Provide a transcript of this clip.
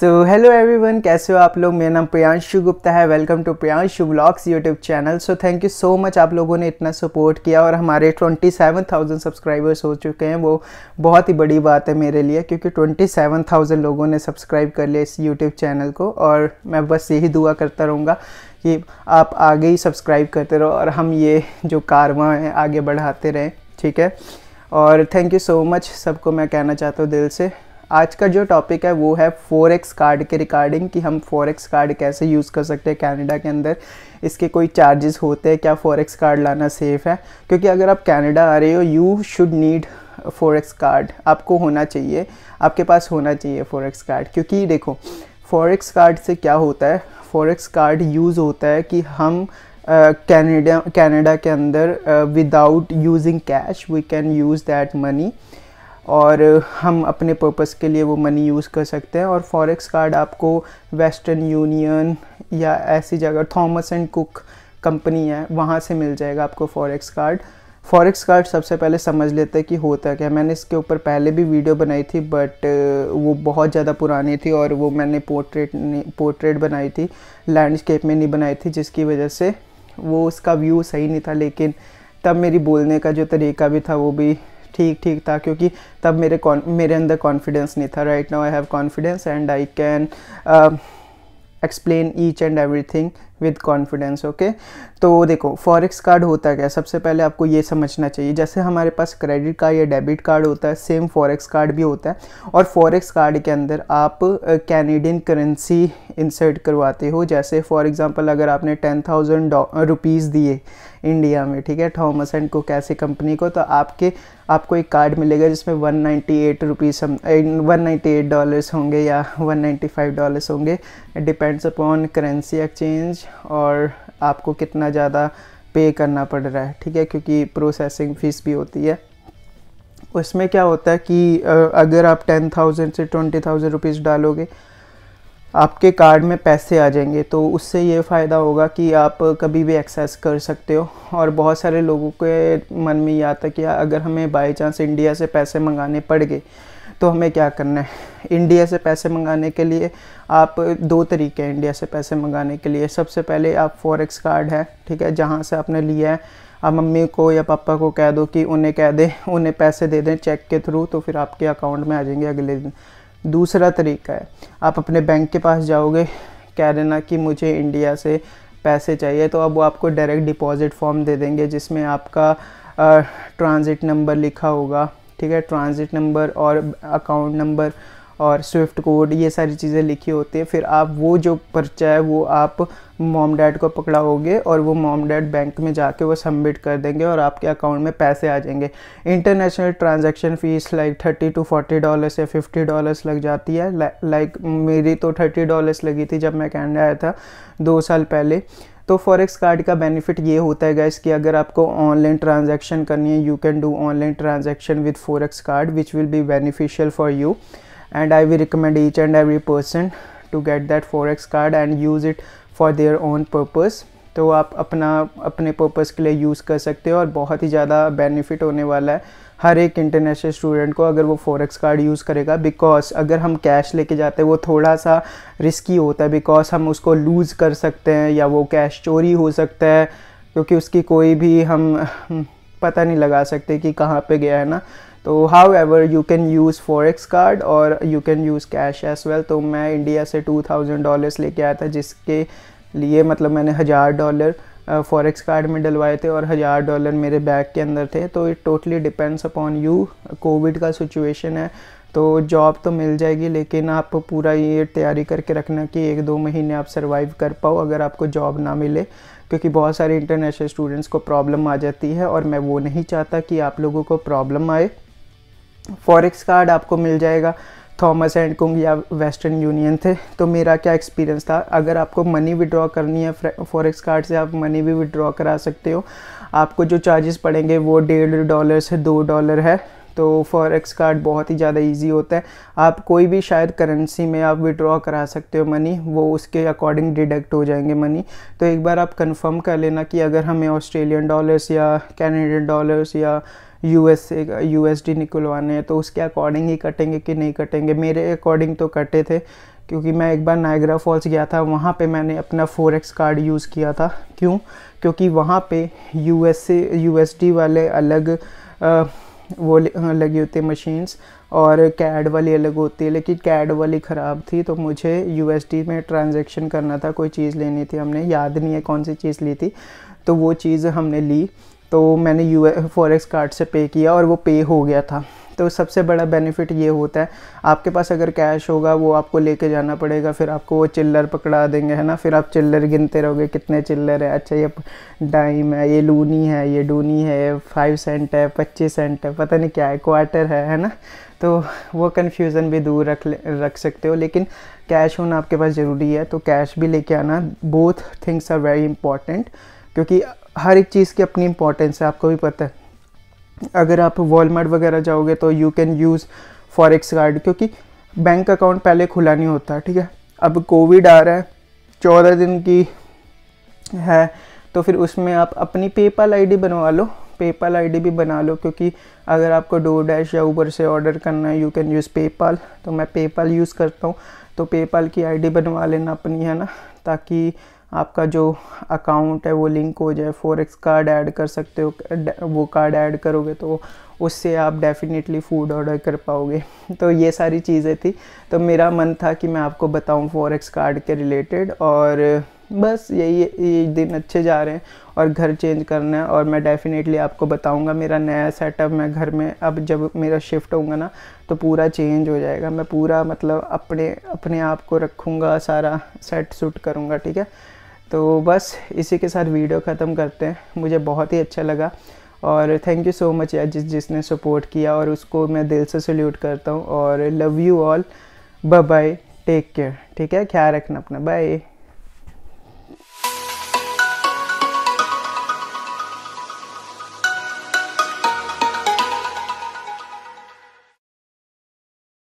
so hello everyone कैसे हो आप लोग मेरा नाम प्रियांशु गुप्ता है welcome to Priyanshu blogs YouTube channel so thank you so much आप लोगों ने इतना सपोर्ट किया और हमारे 27,000 सब्सक्राइबर्स हो चुके हैं वो बहुत ही बड़ी बात है मेरे लिए क्योंकि 27,000 लोगों ने सब्सक्राइब कर लिया इस यूट्यूब चैनल को और मैं बस यही दुआ करता रहूँगा कि आप आगे ही सब्सक्राइब करते रहो और हम ये जो कारवा हैं आगे बढ़ाते रहें ठीक है और थैंक यू सो मच सबको मैं कहना चाहता हूँ दिल से आज का जो टॉपिक है वो है फोर एक्स कार्ड के रिकॉर्डिंग कि हम फोर एक्स कार्ड कैसे यूज़ कर सकते हैं कैनेडा के अंदर इसके कोई चार्जेस होते हैं क्या फोर एक्स कार्ड लाना सेफ़ है क्योंकि अगर आप कैनेडा आ रहे हो you should need forex card आपको होना चाहिए आपके पास होना चाहिए फोर एक्स कार्ड क्योंकि देखो फोर एक्स कार्ड से क्या होता है फोर एक्स कार्ड यूज़ होता है कि हम कैनेडा uh, कैनेडा के अंदर without using cash we can use that money और हम अपने पर्पस के लिए वो मनी यूज़ कर सकते हैं और फॉरेक्स कार्ड आपको वेस्टर्न यूनियन या ऐसी जगह थॉमस एंड कुक कंपनी है वहाँ से मिल जाएगा आपको फॉरेक्स कार्ड फॉरेक्स कार्ड सबसे पहले समझ लेते हैं कि होता क्या मैंने इसके ऊपर पहले भी वीडियो बनाई थी बट वो बहुत ज़्यादा पुरानी थी और वो मैंने पोर्ट्रेट पोर्ट्रेट बनाई थी लैंडस्केप में नहीं बनाई थी जिसकी वजह से वो उसका व्यू सही नहीं था लेकिन तब मेरी बोलने का जो तरीका भी था वो भी ठीक ठीक था क्योंकि तब मेरे मेरे अंदर कॉन्फिडेंस नहीं था right now I have confidence and I can explain each and everything with confidence okay तो देखो फॉरेक्स कार्ड होता क्या सबसे पहले आपको ये समझना चाहिए जैसे हमारे पास क्रेडिट कार्ड या डेबिट कार्ड होता है सेम फॉरेक्स कार्ड भी होता है और फॉरेक्स कार्ड के अंदर आप कैनेडियन करेंसी इंसर्ट करवाते हो जैसे फॉर एग्ज़ाम्पल अगर आपने टेन थाउजेंड रुपीज़ दिए इंडिया में ठीक है थॉमस एंड कुक ऐसी कंपनी को तो आपके आपको एक कार्ड मिलेगा जिसमें one ninety eight rupees one ninety eight dollars होंगे या वन नाइन्टी फाइव डॉलर्स होंगे डिपेंड्स अपॉन करेंसी एक्सचेंज और आपको कितना ज़्यादा पे करना पड़ रहा है ठीक है क्योंकि प्रोसेसिंग फ़ीस भी होती है उसमें क्या होता है कि अगर आप टेन थाउजेंड से ट्वेंटी थाउजेंड रुपीज़ डालोगे आपके कार्ड में पैसे आ जाएंगे तो उससे ये फ़ायदा होगा कि आप कभी भी एक्सेस कर सकते हो और बहुत सारे लोगों के मन में ये आता कि अगर हमें बाई चांस इंडिया से पैसे मंगाने पड़ गए तो हमें क्या करना है इंडिया से पैसे मंगाने के लिए आप दो तरीके हैं इंडिया से पैसे मंगाने के लिए सबसे पहले आप फॉरेक्स कार्ड है ठीक है जहाँ से आपने लिया है आप मम्मी को या पापा को कह दो कि उन्हें कह दें उन्हें पैसे दे दें चेक के थ्रू तो फिर आपके अकाउंट में आ जाएंगे अगले दिन दूसरा तरीका है आप अपने बैंक के पास जाओगे कह देना कि मुझे इंडिया से पैसे चाहिए तो अब वो आपको डायरेक्ट डिपॉज़िट फॉर्म दे देंगे जिसमें आपका ट्रांज़िट नंबर लिखा होगा ठीक है ट्रांज़िट नंबर और अकाउंट नंबर और स्विफ्ट कोड ये सारी चीज़ें लिखी होती है फिर आप वो जो पर्चा है वो आप मॉम डैड को पकड़ाओगे और वो मॉम डैड बैंक में जाके वो सबमिट कर देंगे और आपके अकाउंट में पैसे आ जाएंगे international transaction fees like thirty to forty dollars या फिफ्टी डॉलर्स लग जाती है लाइक मेरी तो थर्टी डॉलर्स लगी थी जब मैं कैनेडा आया था दो साल पहले तो फॉरेक्स कार्ड का बेनिफिट ये होता है गैस कि अगर आपको ऑनलाइन ट्रांजैक्शन करनी है you can do online transaction with forex card which will be beneficial for you and i will recommend each and every person to get that forex card and use it for their own purpose तो आप अपना अपने purpose के लिए use कर सकते हो और बहुत ही ज़्यादा बेनिफिट होने वाला है हर एक इंटरनेशनल स्टूडेंट को अगर वो फॉरेक्स कार्ड यूज़ करेगा बिकॉज अगर हम कैश लेके जाते हैं वो थोड़ा सा रिस्की होता है बिकॉज हम उसको लूज़ कर सकते हैं या वो कैश चोरी हो सकता है क्योंकि उसकी कोई भी हम पता नहीं लगा सकते कि कहाँ पे गया है ना तो however you can use forex card और you can use cash as well तो मैं इंडिया से टू थाउजेंड डॉलर्स लेके आया था जिसके लिए मतलब मैंने हज़ार डॉलर फॉरेक्स कार्ड में डलवाए थे और हज़ार डॉलर मेरे बैग के अंदर थे तो it totally depends upon you Covid का सिचुएशन है तो जॉब तो मिल जाएगी लेकिन आप पूरा ये तैयारी करके रखना कि एक दो महीने आप सर्वाइव कर पाओ अगर आपको जॉब ना मिले क्योंकि बहुत सारे इंटरनेशनल स्टूडेंट्स को प्रॉब्लम आ जाती है और मैं वो नहीं चाहता कि आप लोगों को प्रॉब्लम आए फॉरेक्स कार्ड आपको मिल जाएगा थॉमस एंड कुंग या वेस्टर्न यूनियन थे तो मेरा क्या एक्सपीरियंस था अगर आपको मनी विड्रॉ करनी है फॉरेक्स कार्ड से आप मनी भी विड्रॉ करा सकते हो आपको जो चार्जेस पड़ेंगे वो डेढ़ डॉलर से दो डॉलर है तो फॉरेक्स कार्ड बहुत ही ज़्यादा इजी होता है आप कोई भी शायद करेंसी में आप विड्रॉ करा सकते हो मनी वो उसके अकॉर्डिंग डिडक्ट हो जाएंगे मनी तो एक बार आप कंफर्म कर लेना कि अगर हमें ऑस्ट्रेलियन डॉलर्स या कैनेडियन डॉलर्स या U S U S D निकलवाने हैं तो उसके अकॉर्डिंग ही कटेंगे कि नहीं कटेंगे मेरे अकॉर्डिंग तो कटे थे क्योंकि मैं एक बार नायग्रा फॉल्स गया था वहाँ पे मैंने अपना फोर एक्स कार्ड यूज़ किया था क्यों क्योंकि वहाँ पे यू एस से यू एस डी वाले अलग आ, वो हाँ, लगी होती है मशीन्स और कैड वाली अलग होती है लेकिन कैड वाली ख़राब थी तो मुझे यू में ट्रांजेक्शन करना था कोई चीज़ लेनी थी हमने याद नहीं है कौन सी चीज़ ली थी तो वो चीज़ हमने ली तो मैंने यू फॉरेक्स कार्ड से पे किया और वो पे हो गया था तो सबसे बड़ा बेनिफिट ये होता है आपके पास अगर कैश होगा वो आपको लेके जाना पड़ेगा फिर आपको वो चिल्लर पकड़ा देंगे है ना फिर आप चिल्लर गिनते रहोगे कितने चिल्लर है अच्छा ये डाइम है ये लूनी है ये डूनी है फाइव सेंट है पच्चीस सेंट है पता नहीं क्या है क्वार्टर है है ना तो वो कन्फ्यूज़न भी दूर रख रख सकते हो लेकिन कैश होना आपके पास ज़रूरी है तो कैश भी लेके आना both things are very important क्योंकि हर एक चीज़ की अपनी इंपॉर्टेंस है आपको भी पता है अगर आप वॉलमार्ट वगैरह जाओगे तो you can use forex card क्योंकि बैंक अकाउंट पहले खुला नहीं होता ठीक है अब कोविड आ रहा है चौदह दिन की है तो फिर उसमें आप अपनी पेपाल आईडी बनवा लो पेपाल आईडी भी बना लो क्योंकि अगर आपको डो डैश या ऊबर से ऑर्डर करना है यू कैन यूज़ पेपाल तो मैं पेपाल यूज़ करता हूँ तो पेपाल की आईडी बनवा लेना अपनी है ना ताकि आपका जो अकाउंट है वो लिंक हो जाए फोर एक्स कार्ड ऐड कर सकते हो वो कार्ड ऐड करोगे तो उससे आप डेफिनेटली फ़ूड ऑर्डर कर पाओगे तो ये सारी चीज़ें थी तो मेरा मन था कि मैं आपको बताऊँ फॉरेक्स कार्ड के रिलेटेड और बस यही ये दिन अच्छे जा रहे हैं और घर चेंज करना है और मैं डेफ़िनेटली आपको बताऊंगा मेरा नया सेटअप मैं घर में अब जब मेरा शिफ्ट होगा ना तो पूरा चेंज हो जाएगा मैं पूरा मतलब अपने अपने आप को रखूँगा सारा सेट सूट करूँगा ठीक है तो बस इसी के साथ वीडियो ख़त्म करते हैं मुझे बहुत ही अच्छा लगा और थैंक यू सो मच यार जिस जिसने सपोर्ट किया और उसको मैं दिल से सल्यूट करता हूँ और love you all bye bye take care ठीक है ख्याल रखना अपना बाय